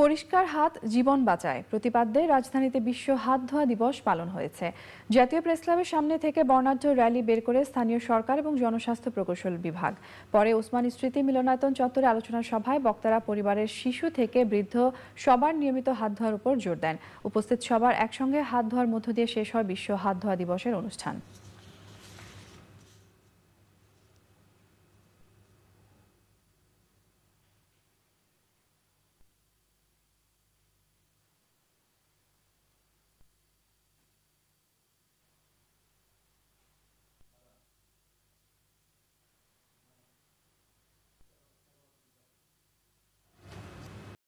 পরিষ্কার হাত জীবন বাঁচায় প্রতিপাদ্যে রাজধানীতে বিশ্ব হাত ধোয়া দিবস পালন হয়েছে জাতীয় প্রেসক্লাবের সামনে থেকে বর্ণাঢ্য র্যালি বের করে স্থানীয় সরকার এবং জনস্বাস্থ্য প্রকৌশল বিভাগ পরে ওসমান স্মৃতি মিলনায়তন চত্বরে আলোচনা সভায় বক্তারা পরিবারের শিশু থেকে বৃদ্ধ সবার নিয়মিত হাত ধোয়ার উপর জোর দেন উপস্থিত সবার একসঙ্গে হাত ধোয়ার মধ্য দিয়ে শেষ হয় বিশ্ব হাত ধোয়া দিবসের অনুষ্ঠান